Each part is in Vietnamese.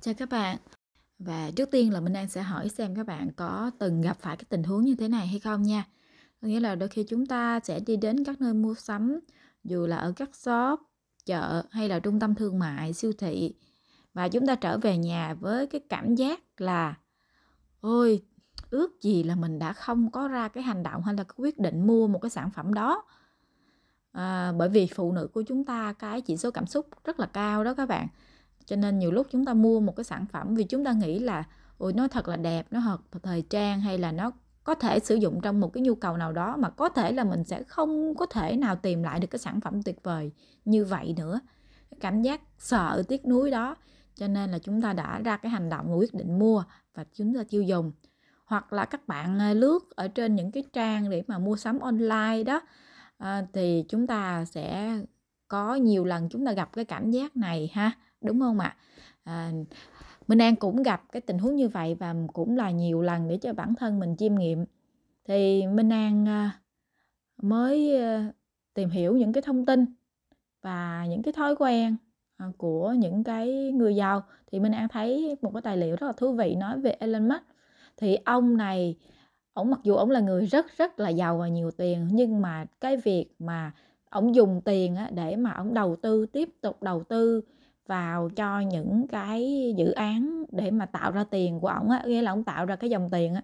Chào các bạn. Và trước tiên là Minh An sẽ hỏi xem các bạn có từng gặp phải cái tình huống như thế này hay không nha. Có nghĩa là đôi khi chúng ta sẽ đi đến các nơi mua sắm, dù là ở các shop, chợ hay là trung tâm thương mại, siêu thị. Và chúng ta trở về nhà với cái cảm giác là Ôi, ước gì là mình đã không có ra cái hành động hay là cái quyết định mua một cái sản phẩm đó. À, bởi vì phụ nữ của chúng ta cái chỉ số cảm xúc rất là cao đó các bạn cho nên nhiều lúc chúng ta mua một cái sản phẩm vì chúng ta nghĩ là ôi nó thật là đẹp nó thật thời trang hay là nó có thể sử dụng trong một cái nhu cầu nào đó mà có thể là mình sẽ không có thể nào tìm lại được cái sản phẩm tuyệt vời như vậy nữa cảm giác sợ tiếc nuối đó cho nên là chúng ta đã ra cái hành động quyết định mua và chúng ta tiêu dùng hoặc là các bạn à, lướt ở trên những cái trang để mà mua sắm online đó à, thì chúng ta sẽ có nhiều lần chúng ta gặp cái cảm giác này ha đúng không ạ à, Minh An cũng gặp cái tình huống như vậy và cũng là nhiều lần để cho bản thân mình chiêm nghiệm thì Minh An à, mới ờ, tìm hiểu những cái thông tin và những cái thói quen à, của những cái người giàu thì Minh An thấy một cái tài liệu rất là thú vị nói về Elon Musk thì ông này ông mặc dù ông là người rất rất là giàu và nhiều tiền nhưng mà cái việc mà ông dùng tiền để mà ông đầu tư tiếp tục đầu tư vào cho những cái dự án để mà tạo ra tiền của ổng á nghĩa là ổng tạo ra cái dòng tiền á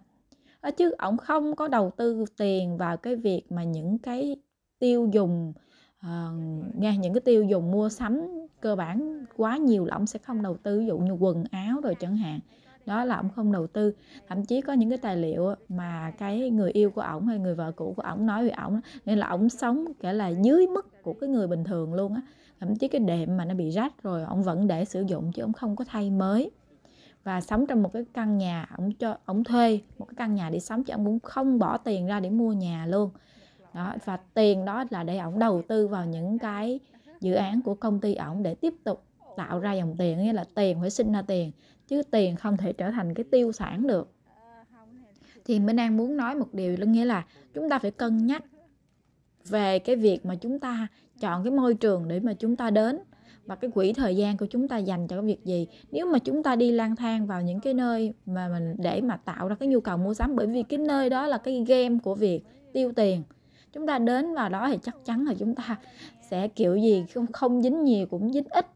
ờ, chứ ổng không có đầu tư tiền vào cái việc mà những cái tiêu dùng uh, ờ, nha những cái tiêu dùng mua sắm cơ bản quá nhiều là ổng sẽ không đầu tư ví dụ như quần áo rồi chẳng hạn đó là ổng không đầu tư thậm chí có những cái tài liệu mà cái người yêu của ổng hay người vợ cũ của ổng nói về ổng nên là ổng sống kể là dưới mức của cái người bình thường luôn á thậm chí cái đệm mà nó bị rách rồi ông vẫn để sử dụng chứ ông không có thay mới và sống trong một cái căn nhà ông cho ông thuê một cái căn nhà để sống chứ ông cũng không bỏ tiền ra để mua nhà luôn đó và tiền đó là để ông đầu tư vào những cái dự án của công ty ổng để tiếp tục tạo ra dòng tiền nghĩa là tiền phải sinh ra tiền chứ tiền không thể trở thành cái tiêu sản được thì mình đang muốn nói một điều là nghĩa là chúng ta phải cân nhắc về cái việc mà chúng ta chọn cái môi trường để mà chúng ta đến và cái quỹ thời gian của chúng ta dành cho cái việc gì nếu mà chúng ta đi lang thang vào những cái nơi mà mình để mà tạo ra cái nhu cầu mua sắm bởi vì cái nơi đó là cái game của việc tiêu tiền chúng ta đến vào đó thì chắc chắn là chúng ta sẽ kiểu gì không không dính nhiều cũng dính ít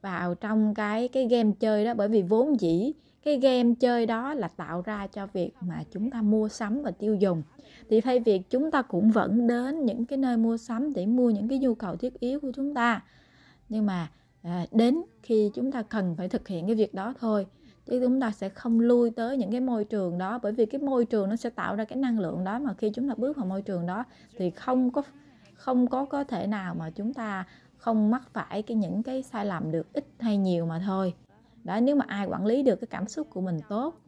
vào trong cái cái game chơi đó bởi vì vốn dĩ cái game chơi đó là tạo ra cho việc mà chúng ta mua sắm và tiêu dùng thì thay việc chúng ta cũng vẫn đến những cái nơi mua sắm để mua những cái nhu cầu thiết yếu của chúng ta nhưng mà à, đến khi chúng ta cần phải thực hiện cái việc đó thôi chứ chúng ta sẽ không lui tới những cái môi trường đó bởi vì cái môi trường nó sẽ tạo ra cái năng lượng đó mà khi chúng ta bước vào môi trường đó thì không có không có có thể nào mà chúng ta không mắc phải cái những cái sai lầm được ít hay nhiều mà thôi đó nếu mà ai quản lý được cái cảm xúc của mình tốt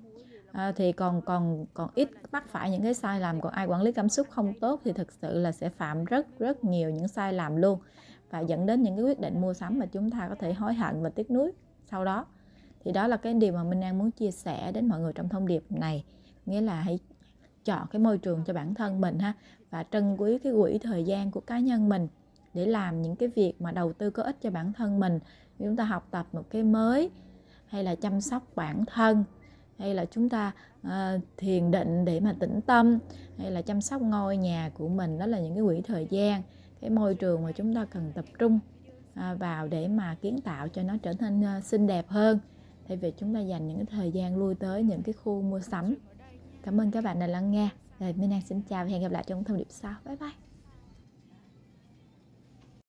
à, thì còn còn còn ít mắc phải những cái sai lầm còn ai quản lý cảm xúc không tốt thì thực sự là sẽ phạm rất rất nhiều những sai lầm luôn và dẫn đến những cái quyết định mua sắm mà chúng ta có thể hối hận và tiếc nuối sau đó thì đó là cái điều mà mình đang muốn chia sẻ đến mọi người trong thông điệp này nghĩa là hãy chọn cái môi trường cho bản thân mình ha và trân quý cái quỹ thời gian của cá nhân mình để làm những cái việc mà đầu tư có ích cho bản thân mình chúng ta học tập một cái mới hay là chăm sóc bản thân hay là chúng ta uh, thiền định để mà tĩnh tâm hay là chăm sóc ngôi nhà của mình đó là những cái quỹ thời gian cái môi trường mà chúng ta cần tập trung uh, vào để mà kiến tạo cho nó trở nên uh, xinh đẹp hơn thay vì chúng ta dành những cái thời gian lui tới những cái khu mua sắm cảm ơn các bạn đã lắng nghe rồi minh an xin chào và hẹn gặp lại trong thông điệp sau bye bye